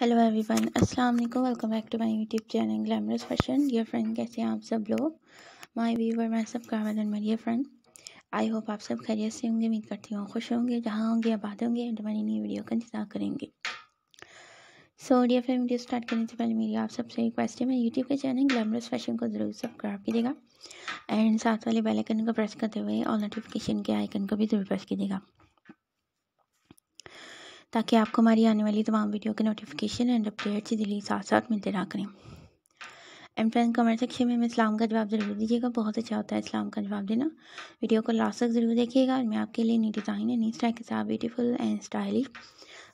hello everyone अस्सलाम वालेकुम welcome back to my YouTube channel glamorous fashion dear friend कैसे हैं आप सब लोग माय व्यूवर मैं सब का एंड मरिया फ्रेंड आई होप आप सब खैरियत से होंगे उम्मीद करती हूँ खुश होंगे जहाँ होंगे आबाद होंगे एंड मेरी नई वीडियो का इंतजार करेंगे so dear friend video start करने से पहले मेरी आप सबसे रिक्वेस्ट है मेरे यूट्यूब के चैनल ग्लैमरस फैशन को ज़रूर सब्सक्राइब कीजिएगा एंड साथ वाले बेलाइकन को प्रेस करते हुए और नोटिफिकेशन के आइकन को भी ज़रूर प्रेस कीजिएगा ताकि आपको हमारी आने वाली तमाम वीडियो के नोटिफिकेशन एंड अपडेट्स दिल्ली साथ साथ मिलते रहा करें एंड फ्रेंड कमेंट सेक्शन में हमें इस्लाम का जवाब ज़रूर दीजिएगा बहुत अच्छा होता है इस्लाम का जवाब देना वीडियो को लास्ट तक ज़रूर देखिएगा और मैं आपके लिए नई डिज़ाइन नई स्टाइल के साथ beautiful and stylish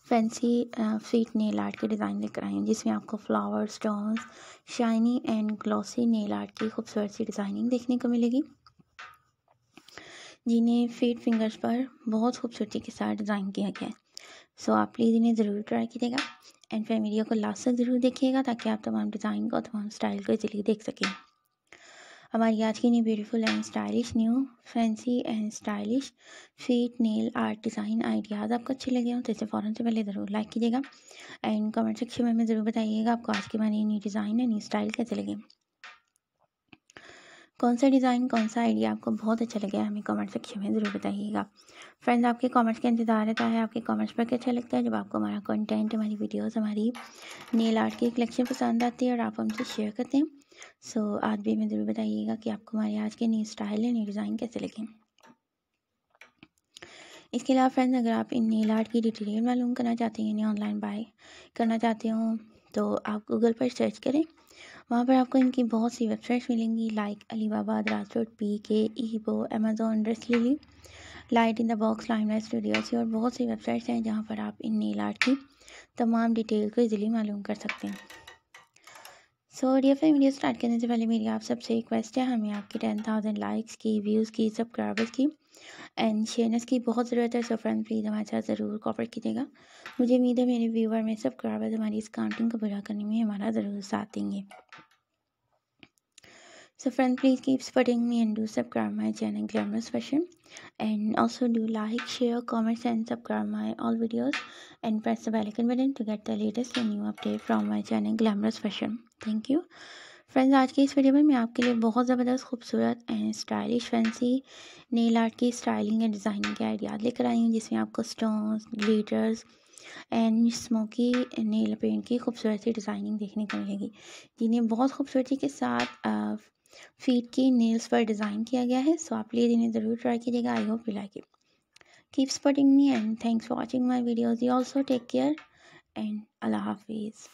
fancy feet nail art के डिज़ाइन लेकर आई हैं जिसमें आपको flower stones shiny and glossy nail art की खूबसूरत सी डिज़ाइनिंग देखने को मिलेगी जिन्हें फीट फिंगर्स पर बहुत खूबसूरती के साथ डिज़ाइन किया गया है सो आप प्लीज़ इन्हें ज़रूर ट्राई कीजिएगा एंड फिर वीडियो को लास्ट तक ज़रूर देखिएगा ताकि आप तमाम डिज़ाइन को तमाम स्टाइल को इजीली देख सकें हमारी आज की new beautiful and stylish new fancy and stylish feet nail art design ideas आपको अच्छे लगे हों तो इसे फ़ौरन से पहले ज़रूर लाइक कीजिएगा एंड कमेंट सेक्शन में ज़रूर बताइएगा आपको आज की हमारी new design and new style कैसे लगे कौन सा डिज़ाइन कौन सा आइडिया आपको बहुत अच्छा लगे हमें कमेंट सेक्शन में ज़रूर बताइएगा फ्रेंड्स आपके कमेंट्स का इंतज़ार रहता है आपके कमेंट्स पर अच्छा लगता है जब आपको हमारा कंटेंट हमारी वीडियोस हमारी नेल आर्ट की कलेक्शन पसंद आती है और आप हमसे शेयर करते हैं सो so, आज भी हमें ज़रूर बताइएगा कि आपको हमारे आज के न्यू स्टाइल या न्यू डिज़ाइन कैसे लगे इसके अलावा फ्रेंड्स अगर आप इन नेल आर्ट की डिटेल मालूम करना चाहते हैं इन्हें ऑनलाइन बाय करना चाहते हो तो आप गूगल पर सर्च करें वहाँ पर आपको इनकी बहुत सी वेबसाइट्स मिलेंगी लाइक अली राजकोट पी के ईबो Amazon dress LightInTheBox Limelight Studios और बहुत सी वेबसाइट्स हैं जहाँ पर आप इन नील आर्ट की तमाम डिटेल को इजीली मालूम कर सकते हैं सो डी एफ वीडियो स्टार्ट करने से पहले मेरी आप सबसे रिक्वेस्ट है हमें आपकी टेन थाउजेंड लाइक्स की व्यूज़ की सब्सक्राइबर्स की एंड शेयरनेस की बहुत ज़रूरत है सो फ्रेंड प्लीज़ हमारे साथ ज़रूर कॉपर कीजिएगा मुझे उम्मीद है मेरे व्यूवर में सब करावे हमारी इस काउंटिंग को पूरा करने में हमारा ज़रूर साथ देंगे so friend please keep supporting me and do subscribe my channel glamorous fashion and also do like share comments and subscribe my all videos and press the bell icon button to get the latest new update from my channel glamorous fashion thank you friends आज की इस video में मैं आपके लिए बहुत ज़बरदस्त खूबसूरत and stylish fancy nail art की स्टाइलिंग एंड डिज़ाइनिंग के आइडियाज लेकर आई हूँ जिसमें आपको stones glitters and smoky nail paint की खूबसूरत सी डिज़ाइनिंग देखने को मिलेगी जिन्हें बहुत खूबसूरती के साथ फीट की नेल्स पर डिज़ाइन किया गया है सो आप प्लीज़ इन्हें ज़रूर ट्राई कीजिएगा I hope you like it keep supporting me and thanks for watching my videos you also take care and अल्लाह हाफिज़